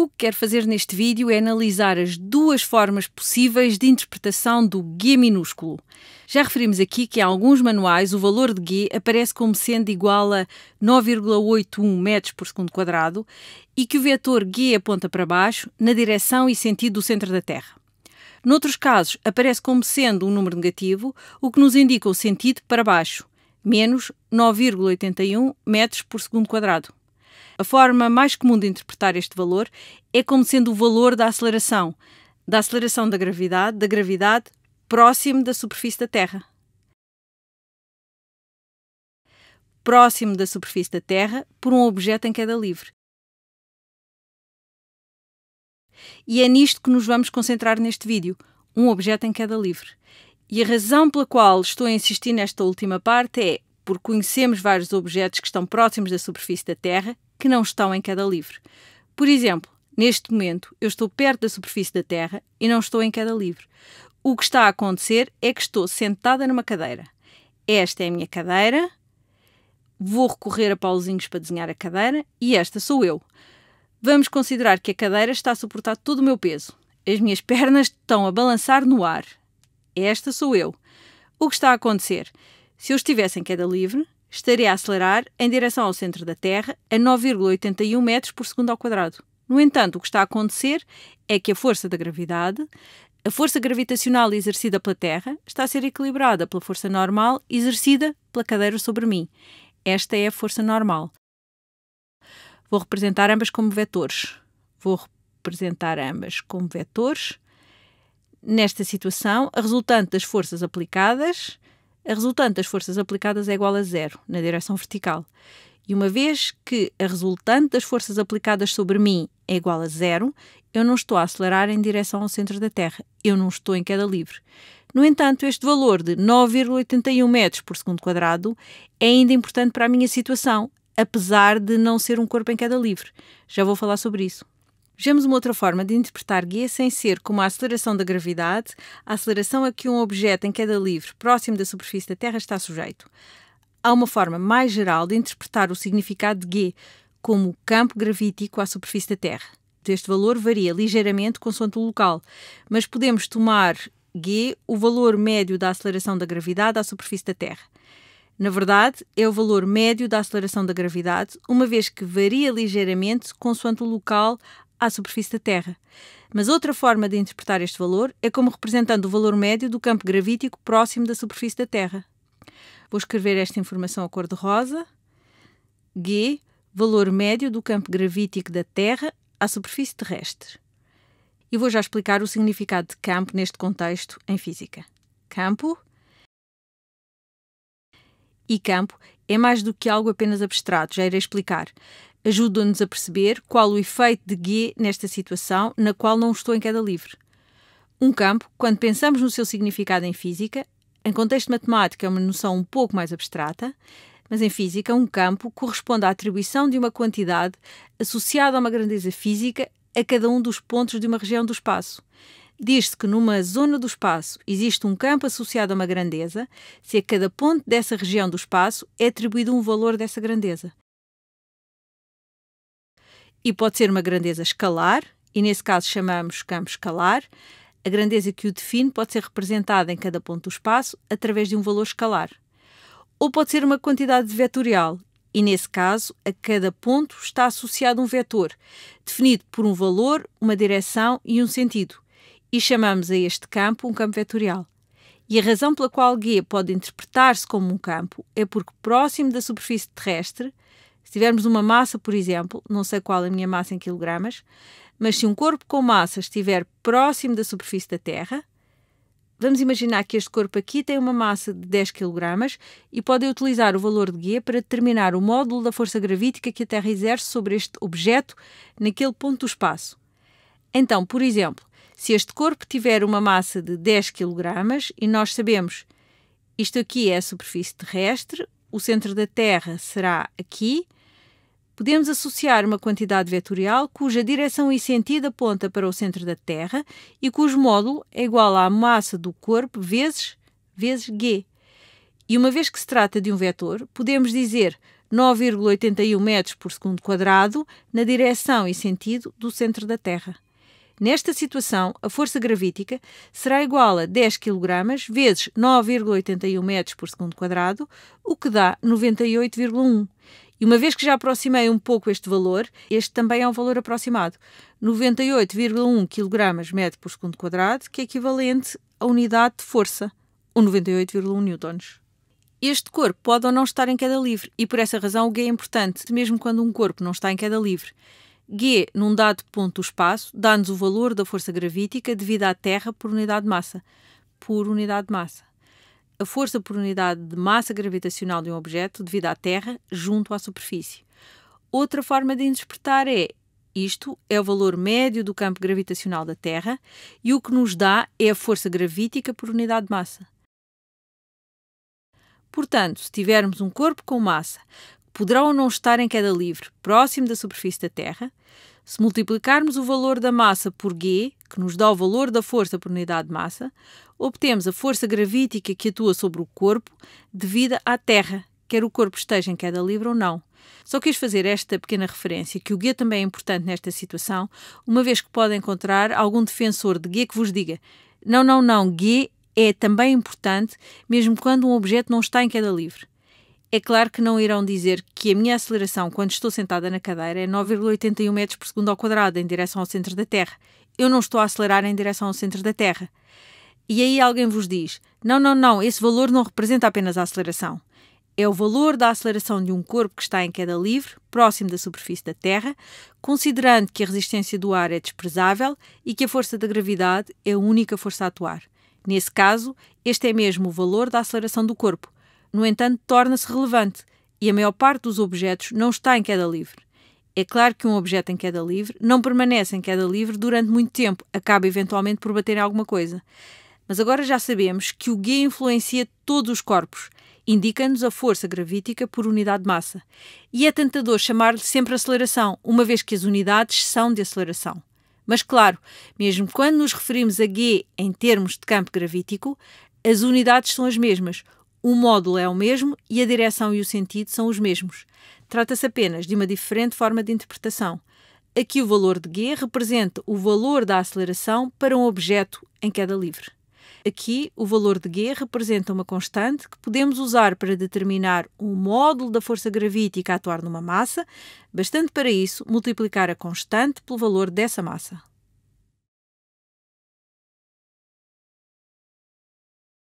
O que quero fazer neste vídeo é analisar as duas formas possíveis de interpretação do G minúsculo. Já referimos aqui que em alguns manuais o valor de G aparece como sendo igual a 9,81 metros por segundo quadrado e que o vetor G aponta para baixo na direção e sentido do centro da Terra. Noutros casos, aparece como sendo um número negativo, o que nos indica o sentido para baixo, menos 9,81 metros por segundo quadrado. A forma mais comum de interpretar este valor é como sendo o valor da aceleração, da aceleração da gravidade, da gravidade próximo da superfície da Terra. Próximo da superfície da Terra por um objeto em queda livre. E é nisto que nos vamos concentrar neste vídeo, um objeto em queda livre. E a razão pela qual estou a insistir nesta última parte é porque conhecemos vários objetos que estão próximos da superfície da Terra que não estão em queda livre. Por exemplo, neste momento eu estou perto da superfície da Terra e não estou em queda livre. O que está a acontecer é que estou sentada numa cadeira. Esta é a minha cadeira, vou recorrer a pauzinhos para desenhar a cadeira e esta sou eu. Vamos considerar que a cadeira está a suportar todo o meu peso. As minhas pernas estão a balançar no ar. Esta sou eu. O que está a acontecer? Se eu estivesse em queda livre, estaria a acelerar em direção ao centro da Terra a 9,81 metros por segundo ao quadrado. No entanto, o que está a acontecer é que a força da gravidade, a força gravitacional exercida pela Terra, está a ser equilibrada pela força normal exercida pela cadeira sobre mim. Esta é a força normal. Vou representar ambas como vetores. Vou representar ambas como vetores. Nesta situação, a resultante das forças aplicadas a resultante das forças aplicadas é igual a zero, na direção vertical. E uma vez que a resultante das forças aplicadas sobre mim é igual a zero, eu não estou a acelerar em direção ao centro da Terra. Eu não estou em queda livre. No entanto, este valor de 9,81 metros por segundo quadrado é ainda importante para a minha situação, apesar de não ser um corpo em queda livre. Já vou falar sobre isso. Vejamos uma outra forma de interpretar guia sem ser como a aceleração da gravidade, a aceleração a que um objeto em queda livre próximo da superfície da Terra está sujeito. Há uma forma mais geral de interpretar o significado de G como o campo gravítico à superfície da Terra. Este valor varia ligeiramente consoante o local, mas podemos tomar G o valor médio da aceleração da gravidade à superfície da Terra. Na verdade, é o valor médio da aceleração da gravidade, uma vez que varia ligeiramente consoante o local à superfície da Terra. Mas outra forma de interpretar este valor é como representando o valor médio do campo gravítico próximo da superfície da Terra. Vou escrever esta informação a cor de rosa. G, valor médio do campo gravítico da Terra à superfície terrestre. E vou já explicar o significado de campo neste contexto em física. Campo e campo é mais do que algo apenas abstrato, já irei explicar ajudam-nos a perceber qual o efeito de G nesta situação na qual não estou em queda livre. Um campo, quando pensamos no seu significado em física, em contexto matemático é uma noção um pouco mais abstrata, mas em física, um campo corresponde à atribuição de uma quantidade associada a uma grandeza física a cada um dos pontos de uma região do espaço. Diz-se que numa zona do espaço existe um campo associado a uma grandeza se a cada ponto dessa região do espaço é atribuído um valor dessa grandeza e pode ser uma grandeza escalar, e nesse caso chamamos campo escalar. A grandeza que o define pode ser representada em cada ponto do espaço através de um valor escalar. Ou pode ser uma quantidade vetorial, e nesse caso, a cada ponto está associado um vetor, definido por um valor, uma direção e um sentido. E chamamos a este campo um campo vetorial. E a razão pela qual G pode interpretar-se como um campo é porque, próximo da superfície terrestre, se tivermos uma massa, por exemplo, não sei qual é a minha massa em quilogramas, mas se um corpo com massa estiver próximo da superfície da Terra, vamos imaginar que este corpo aqui tem uma massa de 10 kg e podem utilizar o valor de guia para determinar o módulo da força gravítica que a Terra exerce sobre este objeto naquele ponto do espaço. Então, por exemplo, se este corpo tiver uma massa de 10 kg e nós sabemos isto aqui é a superfície terrestre, o centro da Terra será aqui podemos associar uma quantidade vetorial cuja direção e sentido aponta para o centro da Terra e cujo módulo é igual à massa do corpo vezes, vezes g. E uma vez que se trata de um vetor, podemos dizer 9,81 metros por segundo quadrado na direção e sentido do centro da Terra. Nesta situação, a força gravítica será igual a 10 kg vezes 9,81 metros por segundo quadrado, o que dá 98,1 e uma vez que já aproximei um pouco este valor, este também é um valor aproximado. 98,1 kg metro por segundo quadrado, que é equivalente à unidade de força, ou 98,1 newtons. Este corpo pode ou não estar em queda livre, e por essa razão o G é importante, mesmo quando um corpo não está em queda livre. G, num dado ponto do espaço, dá-nos o valor da força gravítica devida à Terra por unidade de massa. Por unidade de massa a força por unidade de massa gravitacional de um objeto devido à Terra junto à superfície. Outra forma de interpretar é isto é o valor médio do campo gravitacional da Terra e o que nos dá é a força gravítica por unidade de massa. Portanto, se tivermos um corpo com massa, poderá ou não estar em queda livre, próximo da superfície da Terra, se multiplicarmos o valor da massa por g, que nos dá o valor da força por unidade de massa, obtemos a força gravítica que atua sobre o corpo devida à Terra, quer o corpo esteja em queda livre ou não. Só quis fazer esta pequena referência, que o guia também é importante nesta situação, uma vez que pode encontrar algum defensor de guia que vos diga: não, não, não, guia é também importante, mesmo quando um objeto não está em queda livre. É claro que não irão dizer que a minha aceleração quando estou sentada na cadeira é 9,81 metros por segundo ao quadrado em direção ao centro da Terra eu não estou a acelerar em direção ao centro da Terra. E aí alguém vos diz: não, não, não, esse valor não representa apenas a aceleração. É o valor da aceleração de um corpo que está em queda livre, próximo da superfície da Terra, considerando que a resistência do ar é desprezável e que a força da gravidade é a única força a atuar. Nesse caso, este é mesmo o valor da aceleração do corpo. No entanto, torna-se relevante e a maior parte dos objetos não está em queda livre. É claro que um objeto em queda livre não permanece em queda livre durante muito tempo, acaba eventualmente por bater em alguma coisa. Mas agora já sabemos que o G influencia todos os corpos, indica-nos a força gravítica por unidade de massa. E é tentador chamar-lhe sempre aceleração, uma vez que as unidades são de aceleração. Mas claro, mesmo quando nos referimos a G em termos de campo gravítico, as unidades são as mesmas, o módulo é o mesmo e a direção e o sentido são os mesmos. Trata-se apenas de uma diferente forma de interpretação. Aqui o valor de G representa o valor da aceleração para um objeto em queda livre. Aqui, o valor de G representa uma constante que podemos usar para determinar o módulo da força gravítica a atuar numa massa, bastando para isso multiplicar a constante pelo valor dessa massa.